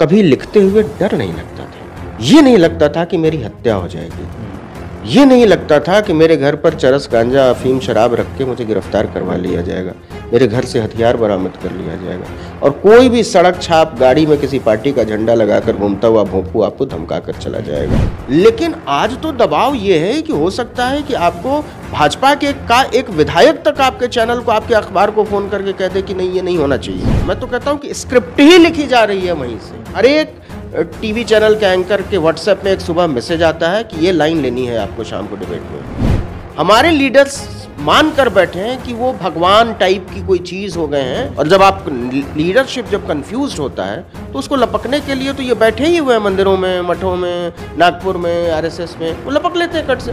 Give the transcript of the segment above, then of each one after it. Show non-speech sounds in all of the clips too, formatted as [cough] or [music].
कभी लिखते हुए डर नहीं लगता था ये नहीं लगता था कि मेरी हत्या हो जाएगी ये नहीं लगता था कि मेरे घर पर चरस गांजा अफीम शराब रख के मुझे गिरफ्तार करवा लिया जाएगा मेरे घर से हथियार बरामद कर लिया जाएगा और कोई भी सड़क छाप गाड़ी में किसी पार्टी का झंडा लगाकर घूमता हुआ भोंपू आपको धमका कर चला जाएगा लेकिन आज तो दबाव ये है कि हो सकता है कि आपको भाजपा के का एक विधायक तक आपके चैनल को आपके अखबार को फोन करके कह दे कि नहीं ये नहीं होना चाहिए मैं तो कहता हूँ कि स्क्रिप्ट ही लिखी जा रही है वहीं से हर एक टीवी चैनल के एंकर के व्हाट्सएप में एक सुबह मैसेज आता है कि ये लाइन लेनी है आपको शाम को डिबेट में हमारे लीडर्स मान कर बैठे हैं कि वो भगवान टाइप की कोई चीज़ हो गए हैं और जब आप लीडरशिप जब कंफ्यूज होता है तो उसको लपकने के लिए तो ये बैठे ही हुए हैं मंदिरों में मठों में नागपुर में आरएसएस में वो लपक लेते हैं कट से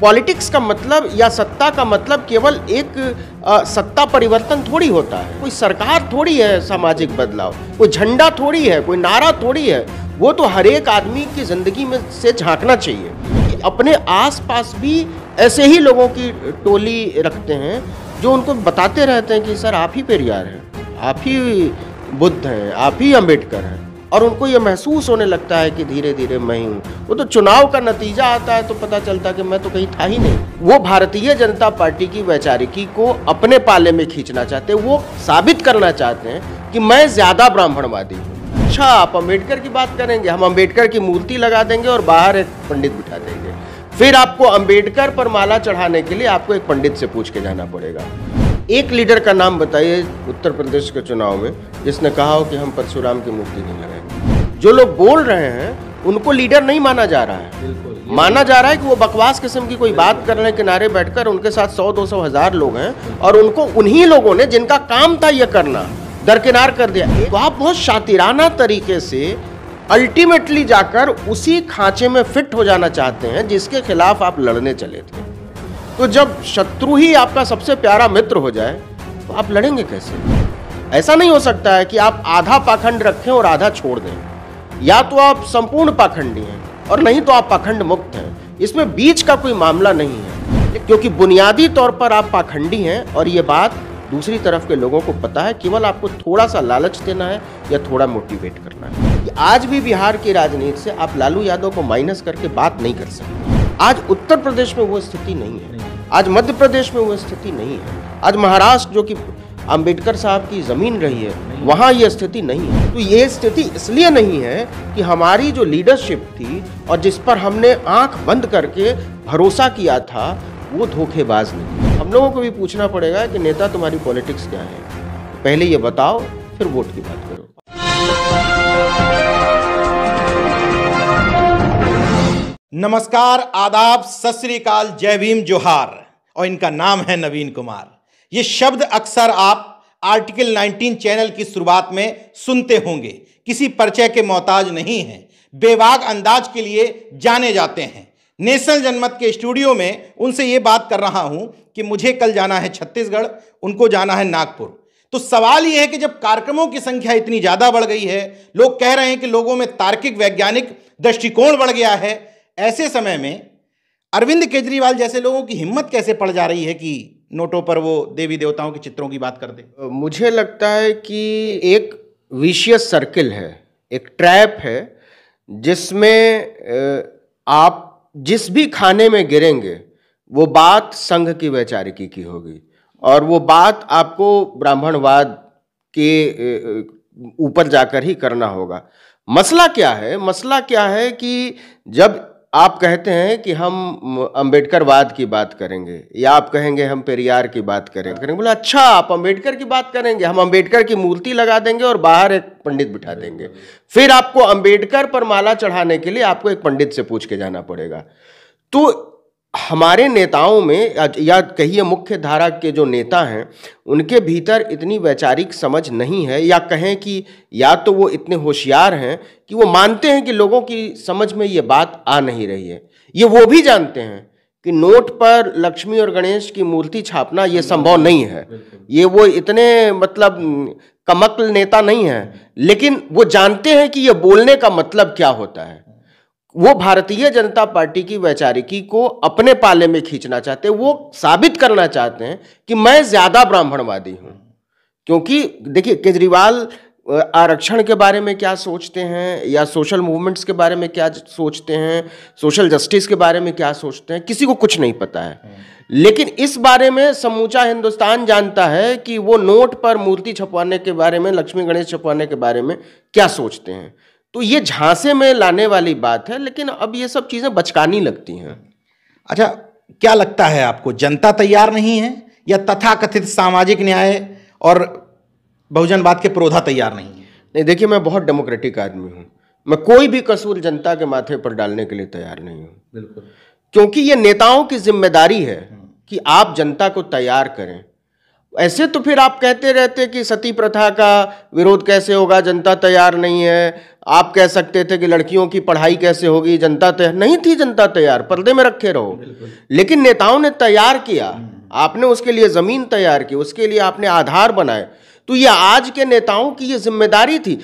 पॉलिटिक्स का मतलब या सत्ता का मतलब केवल एक आ, सत्ता परिवर्तन थोड़ी होता है कोई सरकार थोड़ी है सामाजिक बदलाव कोई झंडा थोड़ी है कोई नारा थोड़ी है वो तो हर एक आदमी की ज़िंदगी में से झांकना चाहिए अपने आसपास भी ऐसे ही लोगों की टोली रखते हैं जो उनको बताते रहते हैं कि सर आप ही पेरियार हैं आप ही बुद्ध हैं आप ही अम्बेडकर हैं और उनको ये महसूस होने लगता है कि धीरे धीरे मैं ही हूँ वो तो चुनाव का नतीजा आता है तो पता चलता है कि मैं तो कहीं था ही नहीं वो भारतीय जनता पार्टी की वैचारिकी को अपने पाले में खींचना चाहते हैं वो साबित करना चाहते हैं कि मैं ज़्यादा ब्राह्मणवादी हूँ अच्छा आप अम्बेडकर की बात करेंगे हम अम्बेडकर की मूर्ति लगा देंगे और बाहर एक पंडित बिठा देंगे फिर आपको अम्बेडकर पर माला चढ़ाने के लिए आपको एक पंडित से पूछ के जाना पड़ेगा एक लीडर का नाम बताइए उत्तर प्रदेश के चुनाव में जिसने कहा हो कि हम परशुराम की मूर्ति नहीं लगाएंगे जो लोग बोल रहे हैं उनको लीडर नहीं माना जा रहा है माना तो जा रहा है कि वो बकवास किस्म की कोई बात करने के नारे बैठकर उनके साथ सौ दो सौ हज़ार लोग हैं और उनको उन्हीं लोगों ने जिनका काम था ये करना दरकिनार कर दिया तो आप बहुत शातिराना तरीके से अल्टीमेटली जाकर उसी खांचे में फिट हो जाना चाहते हैं जिसके खिलाफ आप लड़ने चले थे तो जब शत्रु ही आपका सबसे प्यारा मित्र हो जाए तो आप लड़ेंगे कैसे ऐसा नहीं हो सकता है कि आप आधा पाखंड रखें और आधा छोड़ दें या तो आप संपूर्ण पाखंडी हैं और नहीं तो आप पाखंड मुक्त हैं इसमें बीच का कोई मामला नहीं है क्योंकि बुनियादी तौर पर आप पाखंडी हैं और ये बात दूसरी तरफ के लोगों को पता है केवल आपको थोड़ा सा लालच देना है या थोड़ा मोटिवेट करना है कि आज भी बिहार की राजनीति से आप लालू यादव को माइनस करके बात नहीं कर सकते आज उत्तर प्रदेश में वो स्थिति नहीं है आज मध्य प्रदेश में वो स्थिति नहीं है आज महाराष्ट्र जो कि अम्बेडकर साहब की ज़मीन रही है वहाँ ये स्थिति नहीं है तो ये स्थिति इसलिए नहीं है कि हमारी जो लीडरशिप थी और जिस पर हमने आंख बंद करके भरोसा किया था वो धोखेबाज नहीं हम लोगों को भी पूछना पड़ेगा कि नेता तुम्हारी पॉलिटिक्स क्या है पहले ये बताओ फिर वोट की बात करो नमस्कार आदाब सतरीकाल जय भीम जोहार और इनका नाम है नवीन कुमार ये शब्द अक्सर आप आर्टिकल 19 चैनल की शुरुआत में सुनते होंगे किसी परिचय के मोहताज नहीं है बेवाग अंदाज के लिए जाने जाते हैं नेशनल जनमत के स्टूडियो में उनसे ये बात कर रहा हूं कि मुझे कल जाना है छत्तीसगढ़ उनको जाना है नागपुर तो सवाल यह है कि जब कार्यक्रमों की संख्या इतनी ज़्यादा बढ़ गई है लोग कह रहे हैं कि लोगों में तार्किक वैज्ञानिक दृष्टिकोण बढ़ गया है ऐसे समय में अरविंद केजरीवाल जैसे लोगों की हिम्मत कैसे पड़ जा रही है कि नोटों पर वो देवी देवताओं के चित्रों की बात कर दे मुझे लगता है कि एक विशियस सर्किल है एक ट्रैप है जिसमें आप जिस भी खाने में गिरेंगे वो बात संघ की वैचारिकी की होगी और वो बात आपको ब्राह्मणवाद के ऊपर जाकर ही करना होगा मसला क्या है मसला क्या है कि जब आप कहते हैं कि हम अंबेडकरवाद की बात करेंगे या आप कहेंगे हम पेरियार की बात करेंगे करेंगे बोला अच्छा आप अंबेडकर की बात करेंगे हम अंबेडकर की मूर्ति लगा देंगे और बाहर एक पंडित बिठा देंगे फिर आपको अंबेडकर पर माला चढ़ाने के लिए आपको एक पंडित से पूछ के जाना पड़ेगा तो हमारे नेताओं में या कहिए मुख्य धारा के जो नेता हैं उनके भीतर इतनी वैचारिक समझ नहीं है या कहें कि या तो वो इतने होशियार हैं कि वो मानते हैं कि लोगों की समझ में ये बात आ नहीं रही है ये वो भी जानते हैं कि नोट पर लक्ष्मी और गणेश की मूर्ति छापना ये संभव नहीं है ये वो इतने मतलब कमकल नेता नहीं है लेकिन वो जानते हैं कि ये बोलने का मतलब क्या होता है वो भारतीय जनता पार्टी की वैचारिकी को अपने पाले में खींचना चाहते हैं वो साबित करना चाहते हैं कि मैं ज्यादा ब्राह्मणवादी हूं क्योंकि देखिए केजरीवाल आरक्षण के बारे में क्या सोचते हैं या सोशल मूवमेंट्स के बारे में क्या सोचते हैं सोशल जस्टिस के बारे में क्या सोचते हैं किसी को कुछ नहीं पता है लेकिन इस बारे में समूचा हिंदुस्तान जानता है कि वो नोट पर मूर्ति छपवाने के बारे में लक्ष्मी गणेश छपवाने के बारे में क्या सोचते हैं तो ये झांसे में लाने वाली बात है लेकिन अब ये सब चीज़ें बचकानी लगती हैं अच्छा क्या लगता है आपको जनता तैयार नहीं है या तथाकथित सामाजिक न्याय और बहुजनवाद के प्रोधा तैयार नहीं है नहीं देखिए मैं बहुत डेमोक्रेटिक आदमी हूँ मैं कोई भी कसूर जनता के माथे पर डालने के लिए तैयार नहीं हूँ बिल्कुल क्योंकि ये नेताओं की जिम्मेदारी है हम्म। कि आप जनता को तैयार करें ऐसे तो फिर आप कहते रहते कि सती प्रथा का विरोध कैसे होगा जनता तैयार नहीं है आप कह सकते थे कि लड़कियों की पढ़ाई कैसे होगी जनता तैयार नहीं थी जनता तैयार पर्दे में रखे रहो लेकिन नेताओं ने तैयार किया हम्म। आपने उसके लिए ज़मीन तैयार की उसके लिए आपने आधार बनाए तो ये आज के नेताओं की ये जिम्मेदारी थी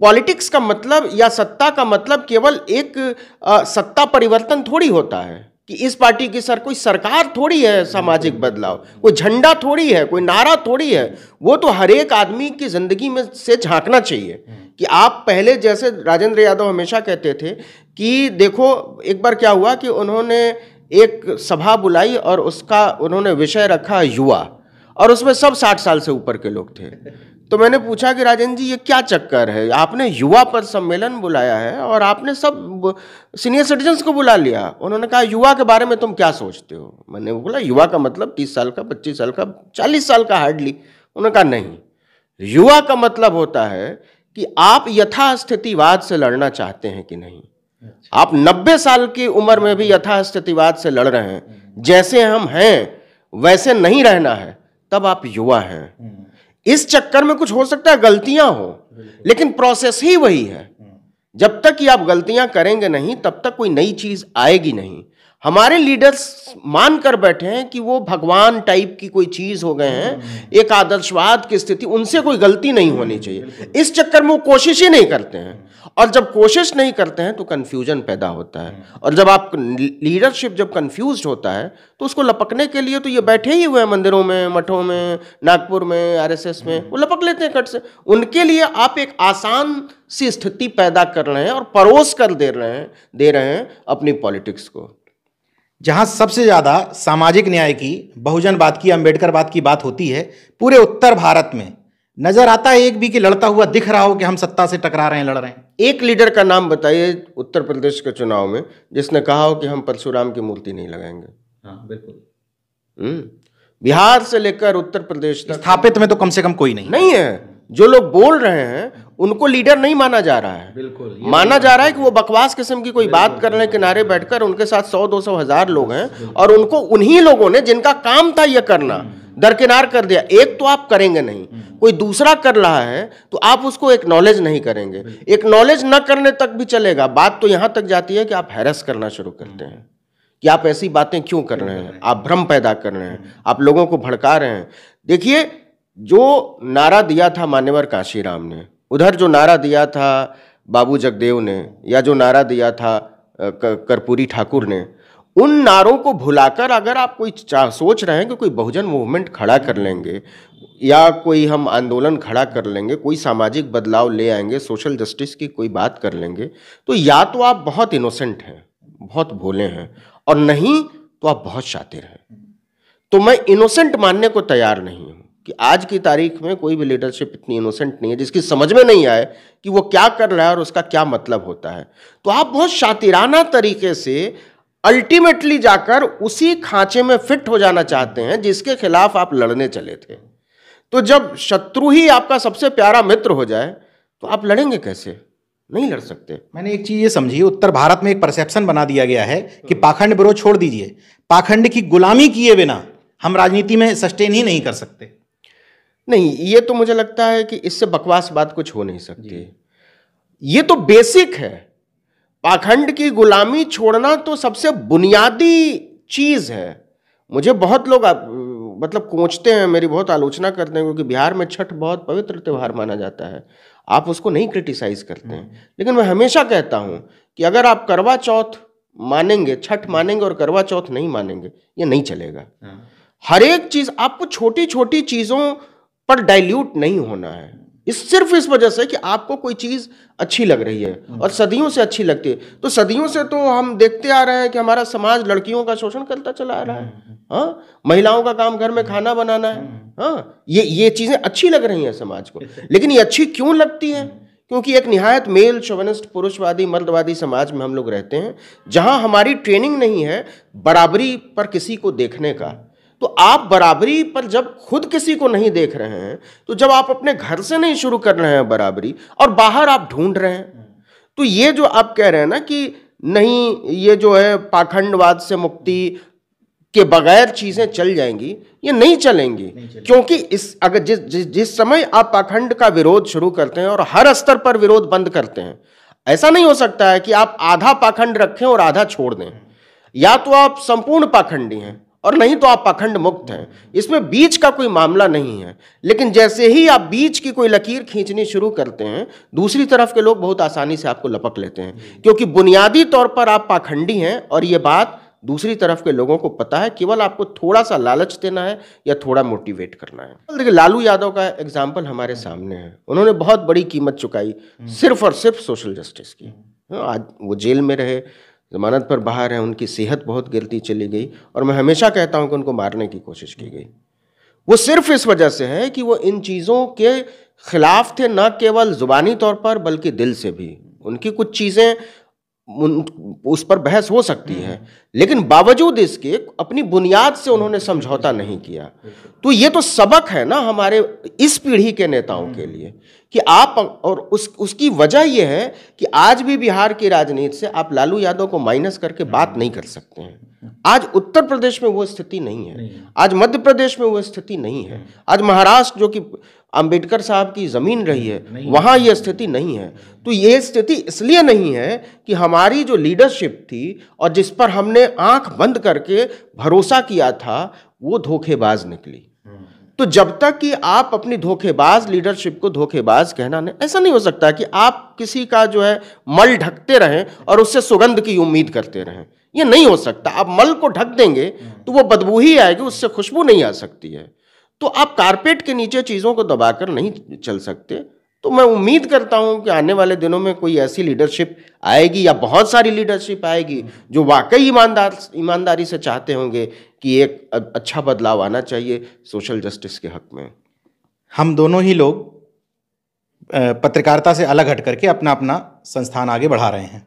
पॉलिटिक्स का मतलब या सत्ता का मतलब केवल एक आ, सत्ता परिवर्तन थोड़ी होता है कि इस पार्टी की सर कोई सरकार थोड़ी है सामाजिक बदलाव कोई झंडा थोड़ी है कोई नारा थोड़ी है वो तो हर एक आदमी की ज़िंदगी में से झांकना चाहिए हम्म। कि आप पहले जैसे राजेंद्र यादव हमेशा कहते थे कि देखो एक बार क्या हुआ कि उन्होंने एक सभा बुलाई और उसका उन्होंने विषय रखा युवा और उसमें सब साठ साल से ऊपर के लोग थे तो मैंने पूछा कि राजेंद्र जी ये क्या चक्कर है आपने युवा पर सम्मेलन बुलाया है और आपने सब सीनियर सिटीजन्स को बुला लिया उन्होंने कहा युवा के बारे में तुम क्या सोचते हो मैंने बोला युवा का मतलब तीस साल का पच्चीस साल का चालीस साल का हार्डली उन्होंने कहा नहीं युवा का मतलब होता है कि आप यथास्थितिवाद से लड़ना चाहते हैं कि नहीं अच्छा। आप नब्बे साल की उम्र में भी यथास्थितिवाद से लड़ रहे हैं जैसे हम हैं वैसे नहीं रहना है तब आप युवा हैं हम्म। इस चक्कर में कुछ हो सकता है गलतियां हो लेकिन प्रोसेस ही वही है हम्म। जब तक ये आप गलतियां करेंगे नहीं तब तक कोई नई चीज आएगी नहीं हमारे लीडर्स मान कर बैठे हैं कि वो भगवान टाइप की कोई चीज़ हो गए हैं एक आदर्शवाद की स्थिति उनसे कोई गलती नहीं होनी चाहिए इस चक्कर में वो कोशिश ही नहीं करते हैं और जब कोशिश नहीं करते हैं तो कन्फ्यूजन पैदा होता है और जब आप लीडरशिप जब कन्फ्यूज होता है तो उसको लपकने के लिए तो ये बैठे ही हुए हैं मंदिरों में मठों में नागपुर में आर में वो लपक लेते हैं कट से उनके लिए आप एक आसान सी स्थिति पैदा कर रहे हैं और परोस कर दे रहे हैं दे रहे हैं अपनी पॉलिटिक्स को जहां सबसे ज़्यादा सामाजिक न्याय की बात की बात की बात होती है पूरे उत्तर भारत में नज़र आता है एक भी कि लड़ता हुआ दिख रहा हो कि हम सत्ता से टकरा रहे हैं लड़ रहे हैं एक लीडर का नाम बताइए उत्तर प्रदेश के चुनाव में जिसने कहा हो कि हम परशुराम की मूर्ति नहीं लगाएंगे हाँ बिल्कुल हम्म, बिहार से लेकर उत्तर प्रदेश स्थापित में तो कम से कम कोई नहीं नहीं है जो लोग बोल रहे हैं उनको लीडर नहीं माना जा रहा है बिल्कुल माना जा रहा है कि वो बकवास किस्म की कोई बात करने किनारे बैठकर उनके साथ सौ दो सौ हजार लोग हैं और उनको उन्हीं लोगों ने जिनका काम था यह करना हम्म। दरकिनार कर दिया एक तो आप करेंगे नहीं हम्म। कोई दूसरा कर रहा है तो आप उसको एक्नॉलेज नहीं करेंगे एक्नॉलेज न करने तक भी चलेगा बात तो यहां तक जाती है कि आप हैरस करना शुरू करते हैं कि आप ऐसी बातें क्यों कर रहे हैं आप भ्रम पैदा कर रहे हैं हम्म। आप लोगों को भड़का रहे हैं देखिए जो नारा दिया था मान्यवर काशीराम ने उधर जो नारा दिया था बाबू जगदेव ने या जो नारा दिया था कर्पूरी ठाकुर ने उन नारों को भुलाकर अगर आप कोई सोच रहे हैं कि कोई बहुजन मूवमेंट खड़ा कर लेंगे या कोई हम आंदोलन खड़ा कर लेंगे कोई सामाजिक बदलाव ले आएंगे सोशल जस्टिस की कोई बात कर लेंगे तो या तो आप बहुत इनोसेंट हैं बहुत भोले हैं और नहीं तो आप बहुत शातिर हैं तो मैं इनोसेंट मानने को तैयार नहीं हूँ कि आज की तारीख में कोई भी लीडरशिप इतनी इनोसेंट नहीं है जिसकी समझ में नहीं आए कि वो क्या कर रहा है और उसका क्या मतलब होता है तो आप बहुत शातिराना तरीके से अल्टीमेटली जाकर उसी खांचे में फिट हो जाना चाहते हैं जिसके खिलाफ आप लड़ने चले थे तो जब शत्रु ही आपका सबसे प्यारा मित्र हो जाए तो आप लड़ेंगे कैसे नहीं लड़ सकते मैंने एक चीज़ ये समझी उत्तर भारत में एक परसेप्शन बना दिया गया है कि पाखंड विरोध छोड़ दीजिए पाखंड की गुलामी किए बिना हम राजनीति में सस्टेन ही नहीं कर सकते नहीं ये तो मुझे लगता है कि इससे बकवास बात कुछ हो नहीं सकती ये तो बेसिक है पाखंड की गुलामी छोड़ना तो सबसे बुनियादी चीज़ है मुझे बहुत लोग मतलब कोचते हैं मेरी बहुत आलोचना करते हैं क्योंकि बिहार में छठ बहुत पवित्र त्यौहार माना जाता है आप उसको नहीं क्रिटिसाइज करते हैं हम्म। लेकिन मैं हमेशा कहता हूं कि अगर आप करवा चौथ मानेंगे छठ मानेंगे और करवा चौथ नहीं मानेंगे ये नहीं चलेगा हाँ। हर एक चीज़ आपको छोटी छोटी चीज़ों पर डाइल्यूट नहीं होना है इस सिर्फ इस वजह से कि आपको कोई चीज़ अच्छी लग रही है और सदियों से अच्छी लगती है तो सदियों से तो हम देखते आ रहे हैं कि हमारा समाज लड़कियों का शोषण करता चला आ रहा है हाँ महिलाओं का काम घर में खाना बनाना है हाँ ये ये चीज़ें अच्छी लग रही हैं समाज को लेकिन ये अच्छी क्यों लगती है क्योंकि एक निहायत मेल शोवनिस्ट पुरुषवादी मर्दवादी समाज में हम लोग रहते हैं जहां हमारी ट्रेनिंग नहीं है बराबरी पर किसी को देखने का तो आप बराबरी पर जब खुद किसी को नहीं देख रहे हैं तो जब आप अपने घर से नहीं शुरू कर रहे हैं बराबरी और बाहर आप ढूंढ रहे हैं तो ये जो आप कह रहे हैं ना कि नहीं ये जो है पाखंडवाद से मुक्ति के बगैर चीज़ें चल जाएंगी ये नहीं चलेंगी नहीं क्योंकि इस अगर जिस जिस जिस समय आप पाखंड का विरोध शुरू करते हैं और हर स्तर पर विरोध बंद करते हैं ऐसा नहीं हो सकता है कि आप आधा पाखंड रखें और आधा छोड़ दें या तो आप संपूर्ण पाखंडी हैं और नहीं तो आप पाखंड मुक्त हैं इसमें बीज का कोई मामला नहीं है लेकिन जैसे ही आप बीज की कोई लकीर खींचनी शुरू करते हैं दूसरी तरफ के लोग बहुत आसानी से आपको लपक लेते हैं क्योंकि बुनियादी तौर पर आप पाखंडी हैं और ये बात दूसरी तरफ के लोगों को पता है केवल आपको थोड़ा सा लालच देना है या थोड़ा मोटिवेट करना है देखिए लालू यादव का एग्जाम्पल हमारे सामने है उन्होंने बहुत बड़ी कीमत चुकाई सिर्फ और सिर्फ सोशल जस्टिस की हाँ, आज वो जेल में रहे ज़मानत पर बाहर हैं उनकी सेहत बहुत गिरती चली गई और मैं हमेशा कहता हूँ कि उनको मारने की कोशिश की गई वो सिर्फ इस वजह से है कि वो इन चीज़ों के खिलाफ थे न केवल ज़ुबानी तौर पर बल्कि दिल से भी उनकी कुछ चीज़ें उस पर बहस हो सकती है लेकिन बावजूद इसके अपनी बुनियाद से उन्होंने समझौता नहीं किया तो ये तो सबक है ना हमारे इस पीढ़ी के नेताओं के लिए कि आप और उस उसकी वजह यह है कि आज भी बिहार की राजनीति से आप लालू यादव को माइनस करके बात नहीं कर सकते हैं आज उत्तर प्रदेश में वो स्थिति नहीं है आज मध्य प्रदेश में वो स्थिति नहीं है आज महाराष्ट्र जो कि अंबेडकर साहब की ज़मीन रही है वहाँ ये स्थिति नहीं है तो ये स्थिति इसलिए नहीं है कि हमारी जो लीडरशिप थी और जिस पर हमने आंख बंद करके भरोसा किया था वो धोखेबाज निकली हम्म। तो जब तक कि आप अपनी धोखेबाज लीडरशिप को धोखेबाज कहना नहीं ऐसा नहीं हो सकता कि आप किसी का जो है मल ढकते रहें और उससे सुगंध की उम्मीद करते रहें यह नहीं हो सकता आप मल को ढक देंगे तो वो बदबू ही आएगी उससे खुशबू नहीं आ सकती है तो आप कारपेट के नीचे चीज़ों को दबाकर नहीं चल सकते तो मैं उम्मीद करता हूँ कि आने वाले दिनों में कोई ऐसी लीडरशिप आएगी या बहुत सारी लीडरशिप आएगी जो वाकई ईमानदार ईमानदारी से चाहते होंगे कि एक अच्छा बदलाव आना चाहिए सोशल जस्टिस के हक में हम दोनों ही लोग पत्रकारिता से अलग हट करके अपना अपना संस्थान आगे बढ़ा रहे हैं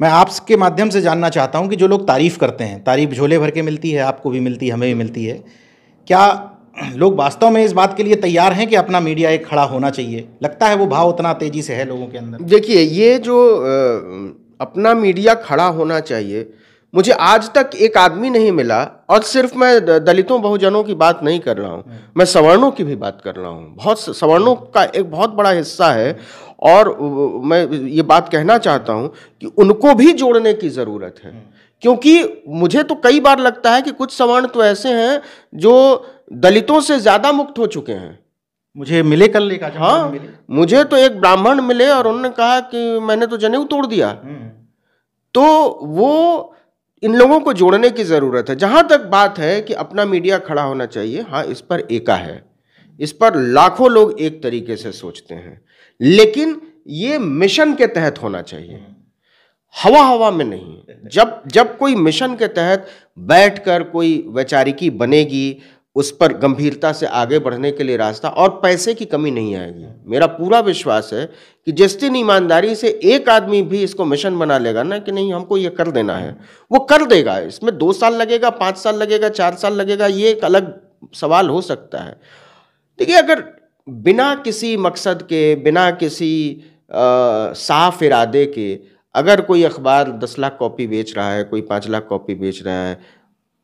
मैं आपके माध्यम से जानना चाहता हूँ कि जो लोग तारीफ़ करते हैं तारीफ़ झोले भर के मिलती है आपको भी मिलती है हमें भी मिलती है क्या लोग वास्तव में इस बात के लिए तैयार हैं कि अपना मीडिया एक खड़ा होना चाहिए लगता है वो भाव उतना तेज़ी से है लोगों के अंदर देखिए ये जो अपना मीडिया खड़ा होना चाहिए मुझे आज तक एक आदमी नहीं मिला और सिर्फ मैं दलितों बहुजनों की बात नहीं कर रहा हूँ हाँ। मैं सवर्णों की भी बात कर रहा हूँ बहुत सवर्णों का एक बहुत बड़ा हिस्सा है और मैं ये बात कहना चाहता हूँ कि उनको भी जोड़ने की ज़रूरत है हाँ। क्योंकि मुझे तो कई बार लगता है कि कुछ सवर्ण तो ऐसे हैं जो दलितों से ज़्यादा मुक्त हो चुके हैं मुझे मिले कल एक हाँ मिले। मुझे तो एक ब्राह्मण मिले और उन्होंने कहा कि मैंने तो जनेऊ तोड़ दिया हम्म। तो वो इन लोगों को जोड़ने की ज़रूरत है जहां तक बात है कि अपना मीडिया खड़ा होना चाहिए हाँ इस पर एका है इस पर लाखों लोग एक तरीके से सोचते हैं लेकिन ये मिशन के तहत होना चाहिए हम्म। हवा हवा में नहीं जब जब कोई मिशन के तहत बैठकर कोई वैचारिकी बनेगी उस पर गंभीरता से आगे बढ़ने के लिए रास्ता और पैसे की कमी नहीं आएगी मेरा पूरा विश्वास है कि जिस दिन ईमानदारी से एक आदमी भी इसको मिशन बना लेगा ना कि नहीं हमको ये कर देना है वो कर देगा इसमें दो साल लगेगा पाँच साल लगेगा चार साल लगेगा ये एक अलग सवाल हो सकता है देखिए अगर बिना किसी मकसद के बिना किसी आ, साफ इरादे के अगर कोई अखबार दस लाख कॉपी बेच रहा है कोई पाँच लाख कॉपी बेच रहा है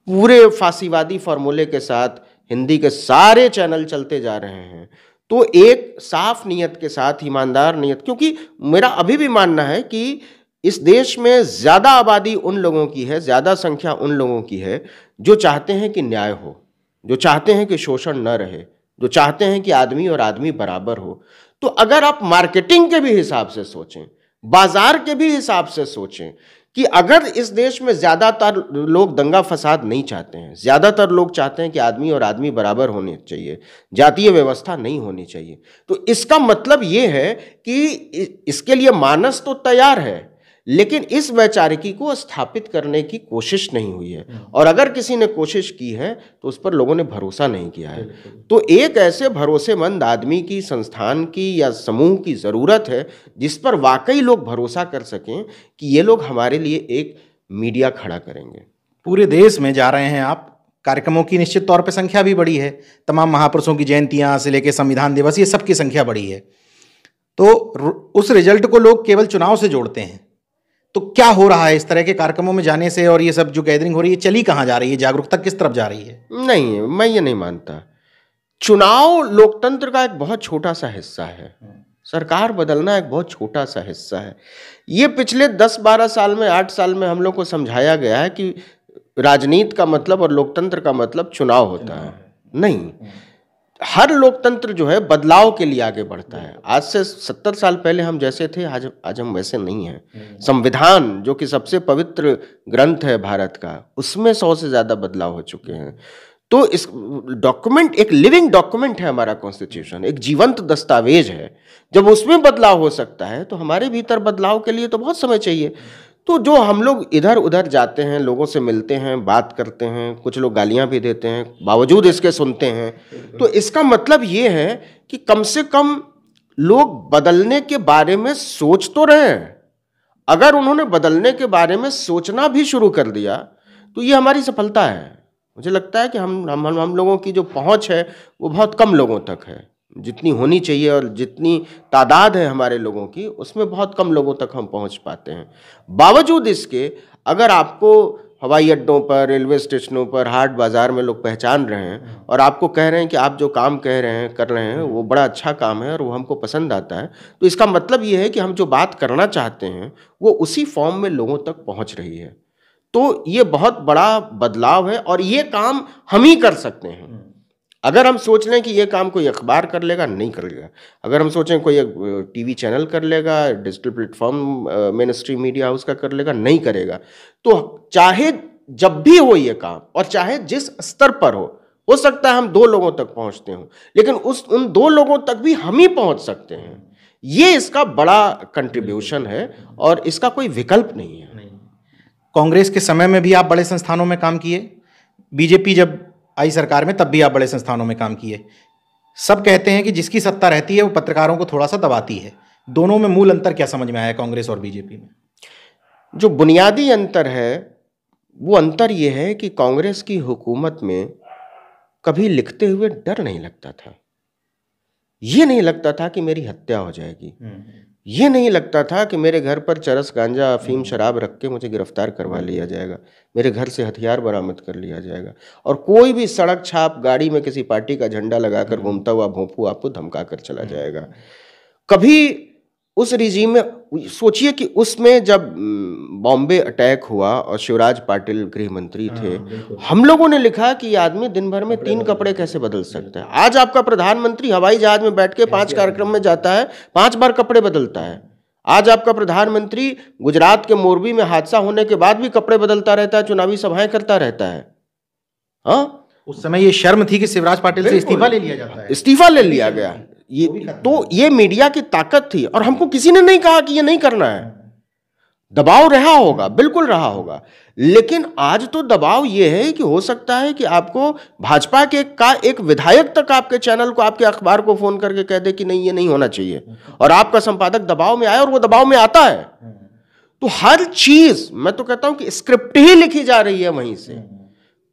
पूरे फांसीवादी फॉर्मूले के साथ हिंदी के सारे चैनल चलते जा रहे हैं तो एक साफ नीयत के साथ ईमानदार नीयत क्योंकि मेरा अभी भी मानना है कि इस देश में ज़्यादा आबादी उन लोगों की है ज़्यादा संख्या उन लोगों की है जो चाहते हैं कि न्याय हो जो चाहते हैं कि शोषण न रहे जो चाहते हैं कि आदमी और आदमी बराबर हो तो अगर आप मार्केटिंग के भी हिसाब से सोचें बाजार के भी हिसाब से सोचें कि अगर इस देश में ज़्यादातर लोग दंगा फसाद नहीं चाहते हैं ज़्यादातर लोग चाहते हैं कि आदमी और आदमी बराबर होने चाहिए जातीय व्यवस्था नहीं होनी चाहिए तो इसका मतलब ये है कि इसके लिए मानस तो तैयार है लेकिन इस वैचारिकी को स्थापित करने की कोशिश नहीं हुई है हम्म। और अगर किसी ने कोशिश की है तो उस पर लोगों ने भरोसा नहीं किया है तो एक ऐसे भरोसेमंद आदमी की संस्थान की या समूह की ज़रूरत है जिस पर वाकई लोग भरोसा कर सकें कि ये लोग हमारे लिए एक मीडिया खड़ा करेंगे पूरे देश में जा रहे हैं आप कार्यक्रमों की निश्चित तौर पर संख्या भी बड़ी है तमाम महापुरुषों की जयंतियाँ से लेकर संविधान दिवस ये सबकी संख्या बड़ी है तो उस रिजल्ट को लोग केवल चुनाव से जोड़ते हैं तो क्या हो रहा है इस तरह के कार्यक्रमों में जाने से और ये सब जो गैदरिंग हो रही है चली कहाँ जा रही है जागरूकता किस तरफ जा रही है नहीं मैं ये नहीं मानता चुनाव लोकतंत्र का एक बहुत छोटा सा हिस्सा है सरकार बदलना एक बहुत छोटा सा हिस्सा है ये पिछले दस बारह साल में आठ साल में हम लोग को समझाया गया है कि राजनीति का मतलब और लोकतंत्र का मतलब चुनाव होता है नहीं हर लोकतंत्र जो है बदलाव के लिए आगे बढ़ता है आज से सत्तर साल पहले हम जैसे थे आज आज हम वैसे नहीं हैं हम्म। संविधान जो कि सबसे पवित्र ग्रंथ है भारत का उसमें सौ से ज़्यादा बदलाव हो चुके हैं तो इस डॉक्यूमेंट एक लिविंग डॉक्यूमेंट है हमारा कॉन्स्टिट्यूशन एक जीवंत दस्तावेज है जब उसमें बदलाव हो सकता है तो हमारे भीतर बदलाव के लिए तो बहुत समय चाहिए तो जो हम लोग इधर उधर जाते हैं लोगों से मिलते हैं बात करते हैं कुछ लोग गालियां भी देते हैं बावजूद इसके सुनते हैं तो इसका मतलब ये है कि कम से कम लोग बदलने के बारे में सोच तो रहे हैं अगर उन्होंने बदलने के बारे में सोचना भी शुरू कर दिया तो ये हमारी सफलता है मुझे लगता है कि हम हम हम लोगों की जो पहुंच है वो बहुत कम लोगों तक है जितनी होनी चाहिए और जितनी तादाद है हमारे लोगों की उसमें बहुत कम लोगों तक हम पहुंच पाते हैं बावजूद इसके अगर आपको हवाई अड्डों पर रेलवे स्टेशनों पर हाट बाज़ार में लोग पहचान रहे हैं और आपको कह रहे हैं कि आप जो काम कह रहे हैं कर रहे हैं वो बड़ा अच्छा काम है और वो हमको पसंद आता है तो इसका मतलब ये है कि हम जो बात करना चाहते हैं वो उसी फॉर्म में लोगों तक पहुँच रही है तो ये बहुत बड़ा बदलाव है और ये काम हम ही कर सकते हैं अगर हम सोच लें कि ये काम कोई अखबार कर लेगा नहीं कर लेगा अगर हम सोचें कोई टीवी चैनल कर लेगा digital platform mainstream media house का कर लेगा नहीं करेगा तो चाहे जब भी हो ये काम और चाहे जिस स्तर पर हो हो सकता है हम दो लोगों तक पहुंचते हों लेकिन उस उन दो लोगों तक भी हम ही पहुंच सकते हैं ये इसका बड़ा कंट्रीब्यूशन है और इसका कोई विकल्प नहीं है कांग्रेस के समय में भी आप बड़े संस्थानों में काम किए बीजेपी जब आई सरकार में तब भी आप बड़े संस्थानों में काम किए सब कहते हैं कि जिसकी सत्ता रहती है वो पत्रकारों को थोड़ा सा दबाती है दोनों में मूल अंतर क्या समझ में आया कांग्रेस और बीजेपी में जो बुनियादी अंतर है वो अंतर ये है कि कांग्रेस की हुकूमत में कभी लिखते हुए डर नहीं लगता था ये नहीं लगता था कि मेरी हत्या हो जाएगी हम्म, हम्म। ये नहीं लगता था कि मेरे घर पर चरस गांजा अफीम शराब रख के मुझे गिरफ्तार करवा लिया जाएगा मेरे घर से हथियार बरामद कर लिया जाएगा और कोई भी सड़क छाप गाड़ी में किसी पार्टी का झंडा लगाकर घूमता हुआ भोंपू आपको धमका कर चला जाएगा कभी उस रिजीम में सोचिए कि उसमें जब बॉम्बे अटैक हुआ और शिवराज पाटिल गृह मंत्री हाँ, थे हम लोगों ने लिखा कि आदमी दिन भर में तीन कपड़े कैसे बदल सकता है आज आपका प्रधानमंत्री हवाई जहाज में बैठ के पांच कार्यक्रम में जाता है पांच बार कपड़े बदलता है आज आपका प्रधानमंत्री गुजरात के मोरबी में हादसा होने के बाद भी कपड़े बदलता रहता है चुनावी सभाएं करता रहता है हाँ? उस समय ये शर्म थी कि शिवराज पाटिल से इस्तीफा ले लिया जाता है इस्तीफा ले लिया गया ये तो ये मीडिया की ताकत थी और हमको किसी ने नहीं कहा कि ये नहीं करना है दबाव रहा होगा बिल्कुल रहा होगा लेकिन आज तो दबाव ये है कि हो सकता है कि आपको भाजपा के का एक विधायक तक आपके चैनल को आपके अखबार को फोन करके कह दे कि नहीं ये नहीं होना चाहिए और आपका संपादक दबाव में आया और वो दबाव में आता है तो हर चीज मैं तो कहता हूं कि स्क्रिप्ट ही लिखी जा रही है वहीं से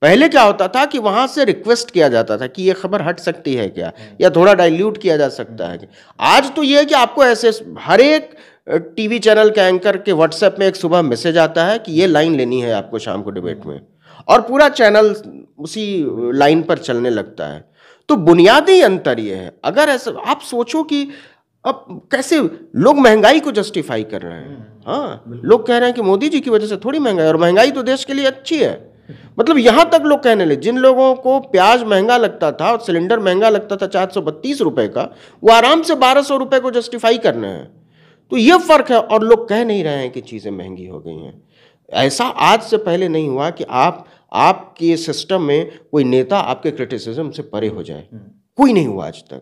पहले क्या होता था कि वहां से रिक्वेस्ट किया जाता था कि ये खबर हट सकती है क्या हम्म। या थोड़ा डाइल्यूट किया जा सकता है आज तो यह है कि आपको ऐसे हर एक टीवी चैनल के एंकर के व्हाट्सएप में एक सुबह मैसेज आता है कि ये लाइन लेनी है आपको शाम को डिबेट हम्म। में और पूरा चैनल उसी लाइन पर चलने लगता है तो बुनियादी अंतर यह है अगर ऐसा आप सोचो कि अब कैसे लोग महंगाई को जस्टिफाई कर रहे हैं हम्म। हाँ लोग कह रहे हैं कि मोदी जी की वजह से थोड़ी महंगाई और महंगाई तो देश के लिए अच्छी है मतलब यहां तक लोग कहने लगे जिन लोगों को प्याज महंगा लगता था और सिलेंडर महंगा लगता था चार सौ रुपए का वो आराम से बारह सौ रुपए को जस्टिफाई करने हैं तो ये फर्क है और लोग कह नहीं रहे हैं कि चीज़ें महंगी हो गई हैं ऐसा आज से पहले नहीं हुआ कि आप आपके सिस्टम में कोई नेता आपके क्रिटिसिज्म से परे हो जाए हम्म। कोई नहीं हुआ आज तक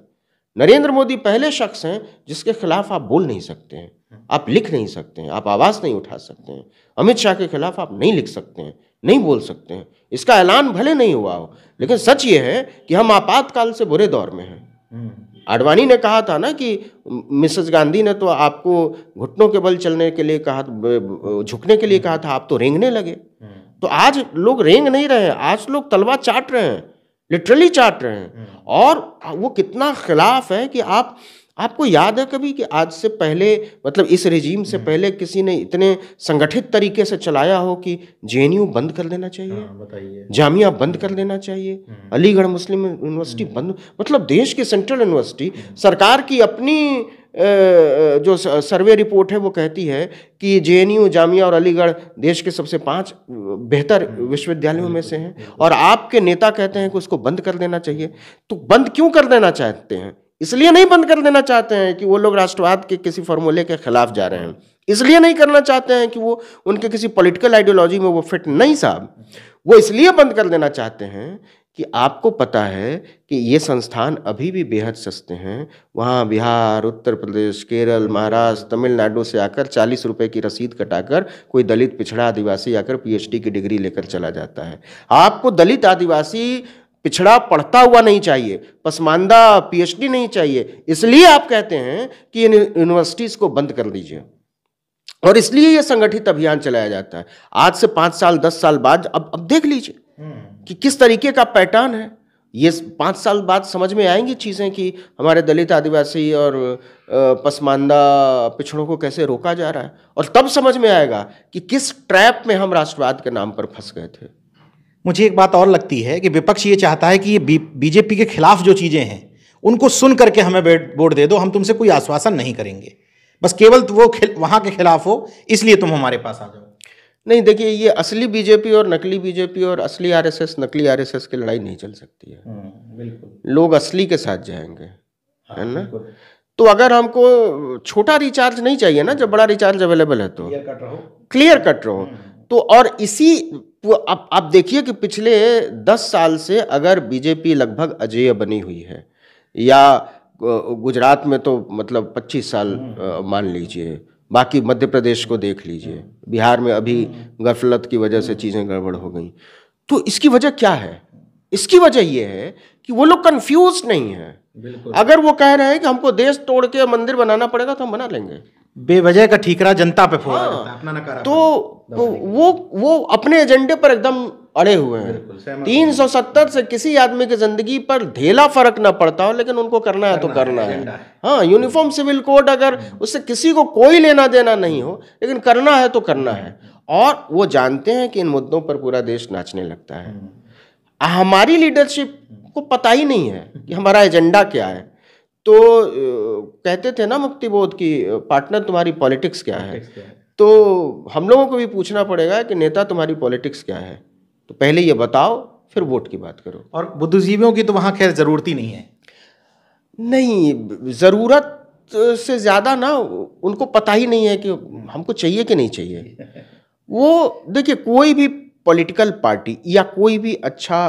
नरेंद्र मोदी पहले शख्स हैं जिसके खिलाफ आप बोल नहीं सकते हैं हम्म। आप लिख नहीं सकते हैं आप आवाज़ नहीं उठा सकते हैं अमित शाह के खिलाफ आप नहीं लिख सकते हैं नहीं बोल सकते हैं इसका ऐलान भले नहीं हुआ हो लेकिन सच ये है कि हम आपातकाल से बुरे दौर में हैं हम्म। आडवाणी ने कहा था ना कि मिसेस गांधी ने तो आपको घुटनों के बल चलने के लिए कहा झुकने के लिए कहा था आप तो रेंगने लगे हम्म। तो आज लोग रेंग नहीं रहे हैं आज लोग तलवा चाट रहे हैं लिटरली चाट रहे हैं हम्म। और वो कितना खिलाफ है कि आप आपको याद है कभी कि आज से पहले मतलब इस रिजीम से हम्म। पहले किसी ने इतने संगठित तरीके से चलाया हो कि जे बंद कर देना चाहिए हाँ, बताइए जामिया बंद कर देना चाहिए हम्म। अलीगढ़ मुस्लिम यूनिवर्सिटी हम्म। बंद मतलब देश की सेंट्रल यूनिवर्सिटी सरकार की अपनी जो सर्वे रिपोर्ट है वो कहती है कि जे जामिया और अलीगढ़ देश के सबसे पांच बेहतर विश्वविद्यालयों में से हैं और आपके नेता कहते हैं कि उसको बंद कर देना चाहिए तो बंद क्यों कर देना चाहते हैं इसलिए नहीं बंद कर देना चाहते हैं कि वो लोग राष्ट्रवाद के किसी फॉर्मूले के खिलाफ जा रहे हैं इसलिए नहीं करना चाहते हैं कि वो उनके किसी पॉलिटिकल आइडियोलॉजी में वो फिट नहीं साहब वो इसलिए बंद कर देना चाहते हैं कि आपको पता है कि ये संस्थान अभी भी बेहद सस्ते हैं वहाँ बिहार उत्तर प्रदेश केरल महाराष्ट्र तमिलनाडु से आकर चालीस रुपए की रसीद कटाकर कोई दलित पिछड़ा आदिवासी आकर पीएचडी की डिग्री लेकर चला जाता है आपको दलित आदिवासी पिछड़ा पढ़ता हुआ नहीं चाहिए पसमानदा पीएचडी नहीं चाहिए इसलिए आप कहते हैं कि इन यूनिवर्सिटीज़ को बंद कर दीजिए और इसलिए यह संगठित अभियान चलाया जाता है आज से पाँच साल दस साल बाद अब अब देख लीजिए हम्म। कि किस तरीके का पैटर्न है ये पाँच साल बाद समझ में आएंगी चीज़ें कि हमारे दलित आदिवासी और पसमानदा पिछड़ों को कैसे रोका जा रहा है और तब समझ में आएगा कि किस ट्रैप में हम राष्ट्रवाद के नाम पर फंस गए थे मुझे एक बात और लगती है कि विपक्ष ये चाहता है कि ये बीजेपी के खिलाफ जो चीज़ें हैं उनको सुन करके हमें वोट दे दो हम तुमसे कोई आश्वासन नहीं करेंगे बस केवल तो वो वहाँ के खिलाफ हो इसलिए तुम हमारे पास आ जाओ नहीं देखिए ये असली बीजेपी और नकली बीजेपी और असली आरएसएस नकली आरएसएस की लड़ाई नहीं चल सकती है हम्म, बिल्कुल लोग असली के साथ जाएंगे हाँ, है ना तो अगर हमको छोटा रिचार्ज नहीं चाहिए ना जब बड़ा रिचार्ज अवेलेबल है तो क्लियर कट रहो क्लियर कट रहो हम्म। तो और इसी आप आप देखिए कि पिछले दस साल से अगर बीजेपी लगभग अजेय बनी हुई है या गुजरात में तो मतलब 25 साल हम्म। मान लीजिए बाकी मध्य प्रदेश को देख लीजिए हम्म। बिहार में अभी हम्म। गफलत की वजह से चीज़ें गड़बड़ हो गई तो इसकी वजह क्या है इसकी वजह यह है कि वो लोग कंफ्यूज नहीं है अगर वो कह रहे हैं कि हमको देश तोड़ के मंदिर बनाना पड़ेगा तो हम बना लेंगे बेवजह का ठीकरा जनता पे फोड़ा हाँ। अपना नकारा तो, तो वो वो अपने एजेंडे पर एकदम अड़े हुए हैं तीन सौ सत्तर से किसी आदमी की जिंदगी पर ढेला फर्क ना पड़ता हो लेकिन उनको करना है तो करना है हाँ यूनिफॉर्म सिविल कोड अगर उससे किसी को कोई लेना देना नहीं हो लेकिन करना है तो करना है और वो जानते हैं कि इन मुद्दों पर पूरा देश नाचने लगता है हम्म। हमारी लीडरशिप को पता ही नहीं है कि हमारा एजेंडा क्या है तो कहते थे ना मुक्ति बोध की पार्टनर तुम्हारी पॉलिटिक्स क्या है तो हम लोगों को भी पूछना पड़ेगा कि नेता तुम्हारी पॉलिटिक्स क्या है तो पहले ये बताओ फिर वोट की बात करो और बुद्धिजीवियों की तो वहाँ खैर ज़रूरत ही नहीं है नहीं ज़रूरत से ज़्यादा ना उनको पता ही नहीं है कि हमको चाहिए कि नहीं चाहिए [laughs] वो देखिए कोई भी पॉलिटिकल पार्टी या कोई भी अच्छा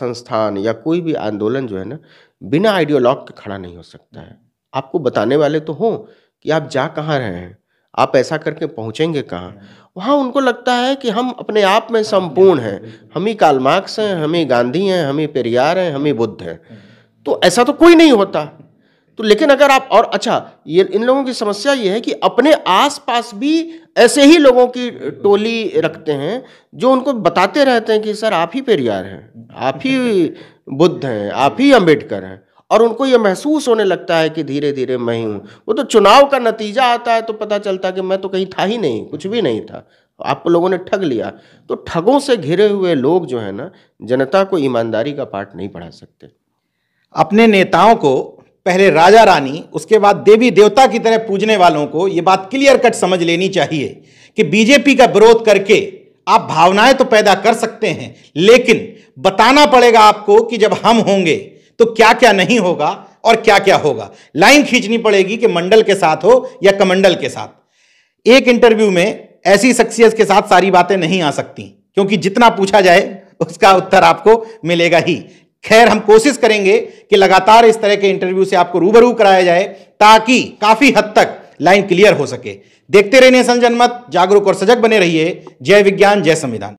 संस्थान या कोई भी आंदोलन जो है ना बिना आइडियोलॉग के खड़ा नहीं हो सकता है आपको बताने वाले तो हों कि आप जा कहाँ रहे हैं आप ऐसा करके पहुँचेंगे कहाँ वहाँ उनको लगता है कि हम अपने आप में संपूर्ण हैं हम ही कालमार्क्स हैं हम ही गांधी हैं हम ही पेरियार हैं हम ही बुद्ध हैं तो ऐसा तो कोई नहीं होता तो लेकिन अगर आप और अच्छा ये इन लोगों की समस्या ये है कि अपने आसपास भी ऐसे ही लोगों की टोली रखते हैं जो उनको बताते रहते हैं कि सर आप ही पेरियार हैं आप ही बुद्ध हैं आप ही अम्बेडकर हैं और उनको ये महसूस होने लगता है कि धीरे धीरे मैं ही हूँ वो तो चुनाव का नतीजा आता है तो पता चलता है कि मैं तो कहीं था ही नहीं कुछ भी नहीं था आप लोगों ने ठग लिया तो ठगों से घिरे हुए लोग जो है ना जनता को ईमानदारी का पाठ नहीं पढ़ा सकते अपने नेताओं को पहले राजा रानी उसके बाद देवी देवता की तरह पूजने वालों को ये बात क्लियर कट समझ लेनी चाहिए कि बीजेपी का विरोध करके आप भावनाएं तो पैदा कर सकते हैं लेकिन बताना पड़ेगा आपको कि जब हम होंगे तो क्या क्या नहीं होगा और क्या क्या होगा लाइन खींचनी पड़ेगी कि मंडल के साथ हो या कमंडल के साथ एक इंटरव्यू में ऐसी शख्सियत के साथ सारी बातें नहीं आ सकती क्योंकि जितना पूछा जाए उसका उत्तर आपको मिलेगा ही खैर हम कोशिश करेंगे कि लगातार इस तरह के इंटरव्यू से आपको रूबरू कराया जाए ताकि काफी हद तक लाइन क्लियर हो सके देखते रहिए नेशन जनमत जागरूक और सजग बने रहिए जय विज्ञान जय संविधान